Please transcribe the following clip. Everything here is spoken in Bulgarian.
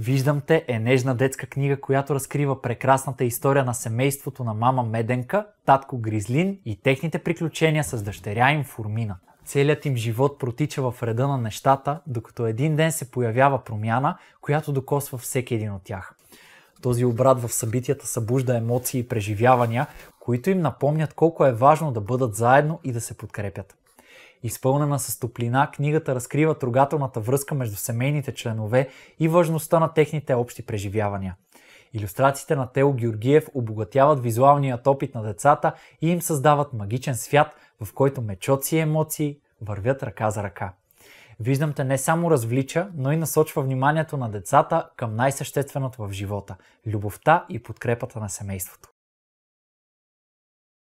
Виждам те е нежна детска книга, която разкрива прекрасната история на семейството на мама Меденка, татко Гризлин и техните приключения с дъщеря им Формина. Целият им живот протича в реда на нещата, докато един ден се появява промяна, която докосва всеки един от тях. Този обрат в събитията събужда емоции и преживявания, които им напомнят колко е важно да бъдат заедно и да се подкрепят. Изпълнена с топлина, книгата разкрива трогателната връзка между семейните членове и важността на техните общи преживявания. Илюстрациите на Тео Георгиев обогатяват визуалният опит на децата и им създават магичен свят, в който мечоци и емоции вървят ръка за ръка. Виждам те не само развлича, но и насочва вниманието на децата към най-същественото в живота – любовта и подкрепата на семейството.